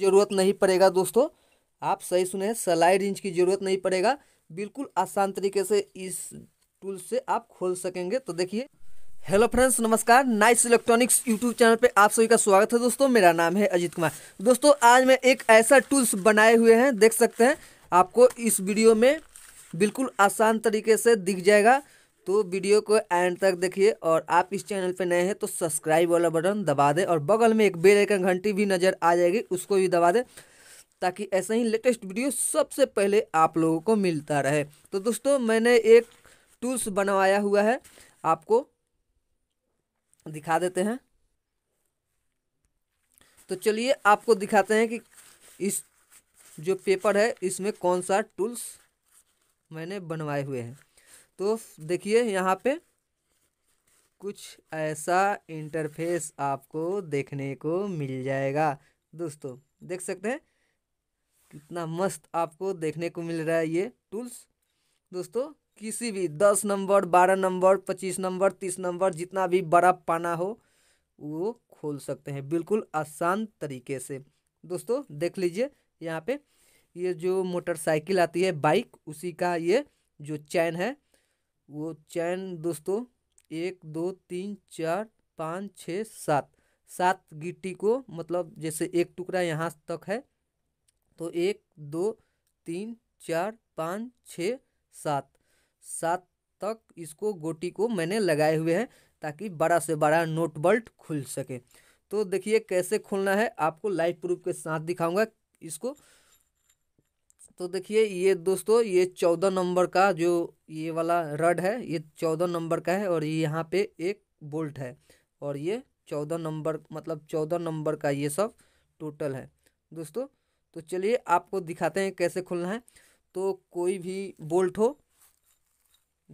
ज़रूरत नहीं पड़ेगा दोस्तों आप सही सुने सलाइड इंच की ज़रूरत नहीं पड़ेगा बिल्कुल आसान तरीके से इस टूल से आप खोल सकेंगे तो देखिए हेलो फ्रेंड्स नमस्कार नाइस इलेक्ट्रॉनिक्स यूट्यूब चैनल पे आप सभी का स्वागत है दोस्तों मेरा नाम है अजित कुमार दोस्तों आज मैं एक ऐसा टूल्स बनाए हुए हैं देख सकते हैं आपको इस वीडियो में बिल्कुल आसान तरीके से दिख जाएगा तो वीडियो को एंड तक देखिए और आप इस चैनल पर नए हैं तो सब्सक्राइब वाला बटन दबा दें और बगल में एक बेल आइकन घंटी भी नज़र आ जाएगी उसको भी दबा दें ताकि ऐसे ही लेटेस्ट वीडियो सबसे पहले आप लोगों को मिलता रहे तो दोस्तों मैंने एक टूल्स बनवाया हुआ है आपको दिखा देते हैं तो चलिए आपको दिखाते हैं कि इस जो पेपर है इसमें कौन सा टूल्स मैंने बनवाए हुए हैं तो देखिए यहाँ पे कुछ ऐसा इंटरफेस आपको देखने को मिल जाएगा दोस्तों देख सकते हैं कितना मस्त आपको देखने को मिल रहा है ये टूल्स दोस्तों किसी भी दस नंबर बारह नंबर पच्चीस नंबर तीस नंबर जितना भी बड़ा पाना हो वो खोल सकते हैं बिल्कुल आसान तरीके से दोस्तों देख लीजिए यहाँ पे ये जो मोटरसाइकिल आती है बाइक उसी का ये जो चैन है वो चैन दोस्तों एक दो तीन चार पाँच छः सात सात गिट्टी को मतलब जैसे एक टुकड़ा यहाँ तक है तो एक दो तीन चार पाँच छः सात सात तक इसको गोटी को मैंने लगाए हुए हैं ताकि बड़ा से बड़ा नोट बल्ट खुल सके तो देखिए कैसे खोलना है आपको लाइव प्रूफ के साथ दिखाऊंगा इसको तो देखिए ये दोस्तों ये चौदह नंबर का जो ये वाला रड है ये चौदह नंबर का है और ये यहाँ पे एक बोल्ट है और ये चौदह नंबर मतलब चौदह नंबर का ये सब टोटल है दोस्तों तो चलिए आपको दिखाते हैं कैसे खुलना है तो कोई भी बोल्ट हो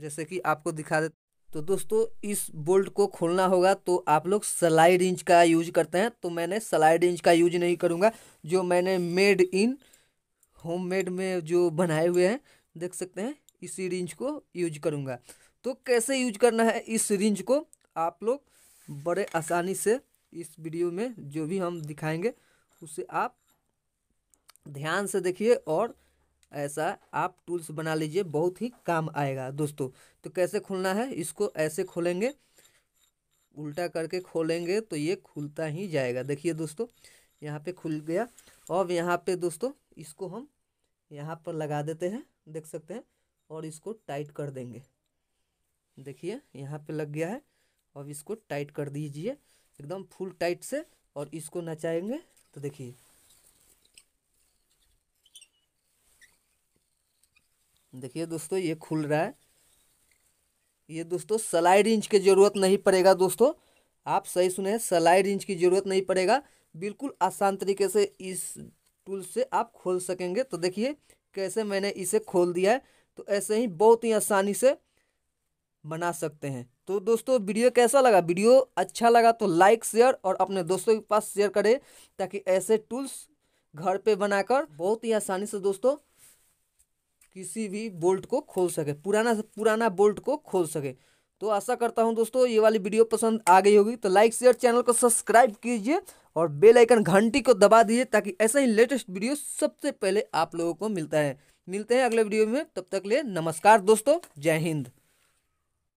जैसे कि आपको दिखा दे तो दोस्तों इस बोल्ट को खोलना होगा तो आप लोग सलाइड इंच का यूज करते हैं तो मैंने सलाइड इंच का यूज नहीं करूँगा जो मैंने मेड इन होममेड में जो बनाए हुए हैं देख सकते हैं इसी रिंज को यूज करूँगा तो कैसे यूज करना है इस रिंज को आप लोग बड़े आसानी से इस वीडियो में जो भी हम दिखाएंगे उसे आप ध्यान से देखिए और ऐसा आप टूल्स बना लीजिए बहुत ही काम आएगा दोस्तों तो कैसे खोलना है इसको ऐसे खोलेंगे उल्टा करके खोलेंगे तो ये खुलता ही जाएगा देखिए दोस्तों यहाँ पे खुल गया अब यहाँ पे दोस्तों इसको हम यहाँ पर लगा देते हैं देख सकते हैं और इसको टाइट कर देंगे देखिए यहाँ पे लग गया है अब इसको टाइट कर दीजिए एकदम फुल टाइट से और इसको नचाएंगे तो देखिए देखिए दोस्तों ये खुल रहा है ये दोस्तों सलाइड इंच की ज़रूरत नहीं पड़ेगा दोस्तों आप सही सुने सलाइड इंच की ज़रूरत नहीं पड़ेगा बिल्कुल आसान तरीके से इस टूल से आप खोल सकेंगे तो देखिए कैसे मैंने इसे खोल दिया है तो ऐसे ही बहुत ही आसानी से बना सकते हैं तो दोस्तों वीडियो कैसा लगा वीडियो अच्छा लगा तो लाइक शेयर और अपने दोस्तों के पास शेयर करें ताकि ऐसे टूल्स घर पे बनाकर बहुत ही आसानी से दोस्तों किसी भी बोल्ट को खोल सके पुराना पुराना बोल्ट को खोल सके तो आशा करता हूँ दोस्तों ये वाली वीडियो पसंद आ गई होगी तो लाइक शेयर चैनल को सब्सक्राइब कीजिए और बेल आइकन घंटी को दबा दीजिए ताकि ऐसा ही लेटेस्ट वीडियो सबसे पहले आप लोगों को मिलता है मिलते हैं अगले वीडियो में तब तक लिए नमस्कार दोस्तों जय हिंद